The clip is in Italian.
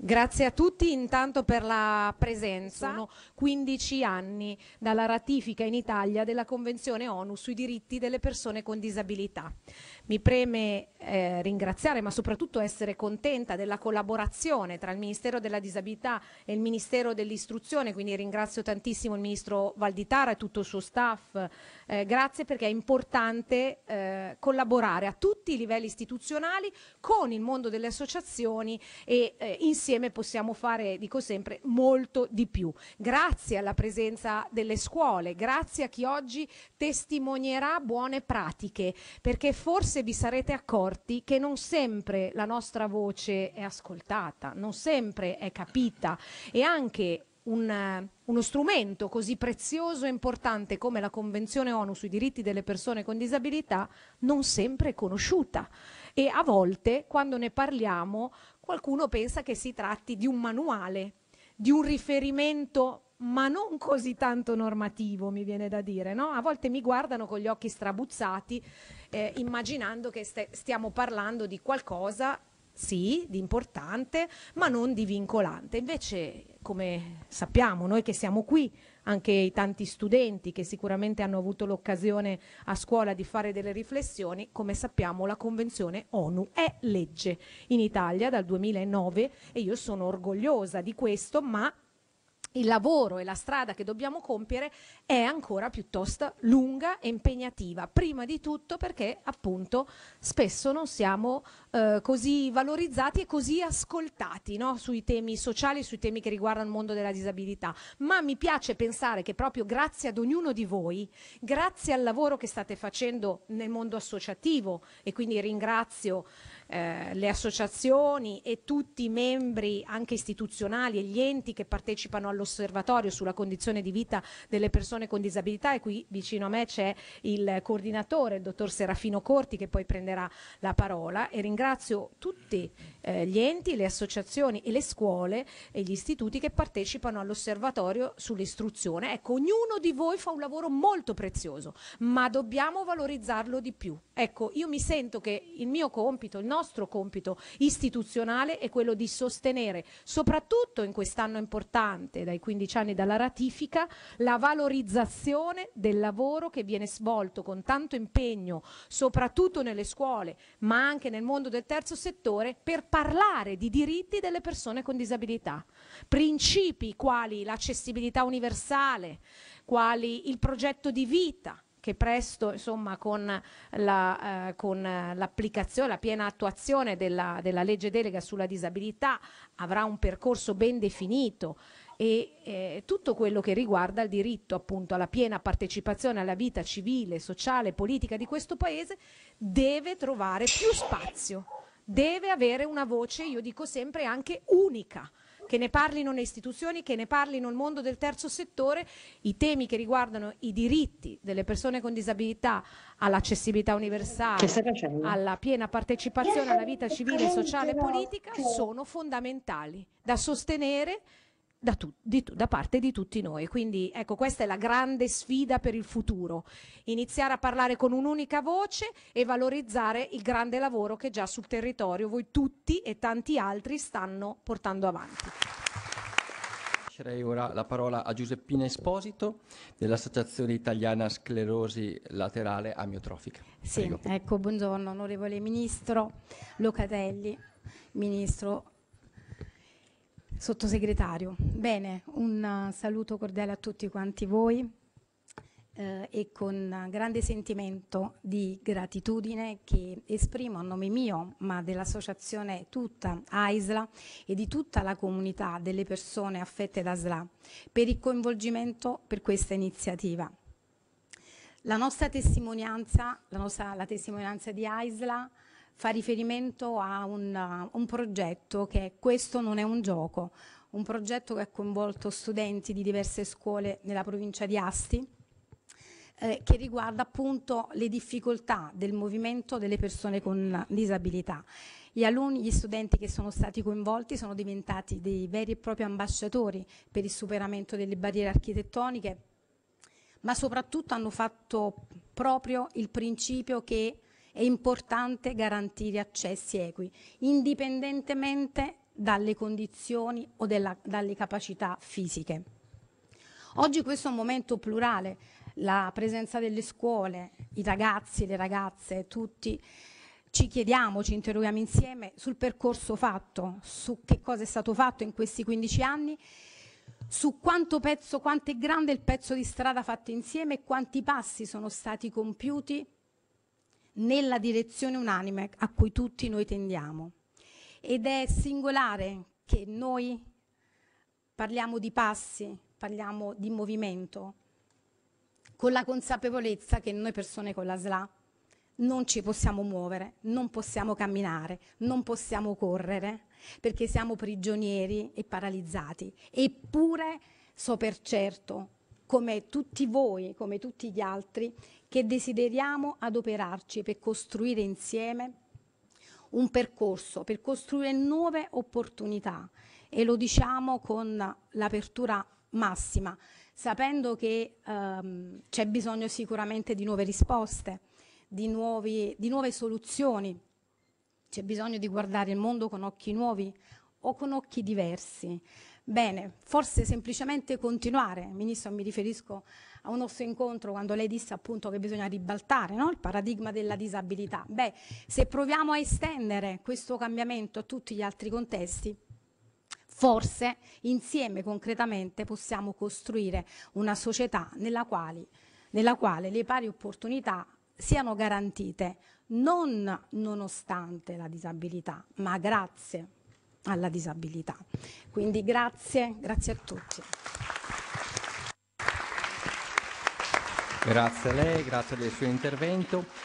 Grazie a tutti intanto per la presenza. Sono 15 anni dalla ratifica in Italia della Convenzione ONU sui diritti delle persone con disabilità. Mi preme eh, ringraziare, ma soprattutto essere contenta della collaborazione tra il Ministero della Disabilità e il Ministero dell'Istruzione, quindi ringrazio tantissimo il Ministro Valditara e tutto il suo staff. Eh, grazie perché è importante eh, collaborare a tutti i livelli istituzionali con il mondo delle associazioni e eh, insieme possiamo fare, dico sempre, molto di più. Grazie alla presenza delle scuole, grazie a chi oggi testimonierà buone pratiche, perché forse forse vi sarete accorti che non sempre la nostra voce è ascoltata, non sempre è capita e anche un, uno strumento così prezioso e importante come la Convenzione ONU sui diritti delle persone con disabilità non sempre è conosciuta e a volte quando ne parliamo qualcuno pensa che si tratti di un manuale, di un riferimento ma non così tanto normativo, mi viene da dire, no? A volte mi guardano con gli occhi strabuzzati, eh, immaginando che st stiamo parlando di qualcosa, sì, di importante, ma non di vincolante. Invece, come sappiamo, noi che siamo qui, anche i tanti studenti che sicuramente hanno avuto l'occasione a scuola di fare delle riflessioni, come sappiamo la Convenzione ONU è legge in Italia dal 2009 e io sono orgogliosa di questo, ma il lavoro e la strada che dobbiamo compiere è ancora piuttosto lunga e impegnativa, prima di tutto perché appunto spesso non siamo eh, così valorizzati e così ascoltati no? sui temi sociali, sui temi che riguardano il mondo della disabilità, ma mi piace pensare che proprio grazie ad ognuno di voi, grazie al lavoro che state facendo nel mondo associativo e quindi ringrazio eh, le associazioni e tutti i membri anche istituzionali e gli enti che partecipano allo osservatorio sulla condizione di vita delle persone con disabilità e qui vicino a me c'è il coordinatore, il dottor Serafino Corti che poi prenderà la parola e ringrazio tutti eh, gli enti, le associazioni e le scuole e gli istituti che partecipano all'osservatorio sull'istruzione. Ecco, ognuno di voi fa un lavoro molto prezioso, ma dobbiamo valorizzarlo di più. Ecco, io mi sento che il mio compito, il nostro compito istituzionale è quello di sostenere, soprattutto in quest'anno importante dai 15 anni dalla ratifica, la valorizzazione del lavoro che viene svolto con tanto impegno, soprattutto nelle scuole, ma anche nel mondo del terzo settore, per parlare di diritti delle persone con disabilità. Principi quali l'accessibilità universale, quali il progetto di vita, che presto insomma, con, la, eh, con l'applicazione, la piena attuazione della, della legge delega sulla disabilità avrà un percorso ben definito e eh, tutto quello che riguarda il diritto appunto alla piena partecipazione alla vita civile, sociale, politica di questo paese deve trovare più spazio, deve avere una voce, io dico sempre, anche unica che ne parlino le istituzioni, che ne parlino il mondo del terzo settore, i temi che riguardano i diritti delle persone con disabilità all'accessibilità universale, alla piena partecipazione alla vita civile, sociale e politica sono fondamentali da sostenere da, tu, di, da, parte di tutti noi. Quindi ecco, questa è la grande sfida per il futuro. Iniziare a parlare con un'unica voce e valorizzare il grande lavoro che già sul territorio voi tutti e tanti altri stanno portando avanti. Lascerei ora la parola a Giuseppina Esposito dell'Associazione Italiana Sclerosi Laterale Amiotrofica. Sì, ecco, buongiorno onorevole Ministro Locatelli, Ministro Sottosegretario, bene, un eh, saluto cordiale a tutti quanti voi eh, e con grande sentimento di gratitudine che esprimo a nome mio, ma dell'associazione tutta AISLA e di tutta la comunità delle persone affette da SLA per il coinvolgimento per questa iniziativa. La nostra testimonianza, la, nostra, la testimonianza di AISLA fa riferimento a un, a un progetto che è Questo non è un gioco, un progetto che ha coinvolto studenti di diverse scuole nella provincia di Asti, eh, che riguarda appunto le difficoltà del movimento delle persone con disabilità. Gli alunni, gli studenti che sono stati coinvolti sono diventati dei veri e propri ambasciatori per il superamento delle barriere architettoniche, ma soprattutto hanno fatto proprio il principio che è importante garantire accessi equi, indipendentemente dalle condizioni o della, dalle capacità fisiche. Oggi questo è un momento plurale, la presenza delle scuole, i ragazzi, le ragazze, tutti ci chiediamo, ci interroghiamo insieme sul percorso fatto, su che cosa è stato fatto in questi 15 anni, su quanto pezzo, quanto è grande il pezzo di strada fatto insieme e quanti passi sono stati compiuti nella direzione unanime a cui tutti noi tendiamo. Ed è singolare che noi parliamo di passi, parliamo di movimento, con la consapevolezza che noi persone con la SLA non ci possiamo muovere, non possiamo camminare, non possiamo correre, perché siamo prigionieri e paralizzati. Eppure so per certo come tutti voi, come tutti gli altri, che desideriamo adoperarci per costruire insieme un percorso, per costruire nuove opportunità e lo diciamo con l'apertura massima, sapendo che ehm, c'è bisogno sicuramente di nuove risposte, di, nuovi, di nuove soluzioni, c'è bisogno di guardare il mondo con occhi nuovi, o con occhi diversi. Bene, forse semplicemente continuare, Ministro mi riferisco a un nostro incontro quando lei disse appunto che bisogna ribaltare no? il paradigma della disabilità. Beh, se proviamo a estendere questo cambiamento a tutti gli altri contesti, forse insieme concretamente possiamo costruire una società nella quale, nella quale le pari opportunità siano garantite non nonostante la disabilità, ma grazie alla disabilità. Quindi grazie, grazie a tutti. Grazie a lei, grazie del suo intervento.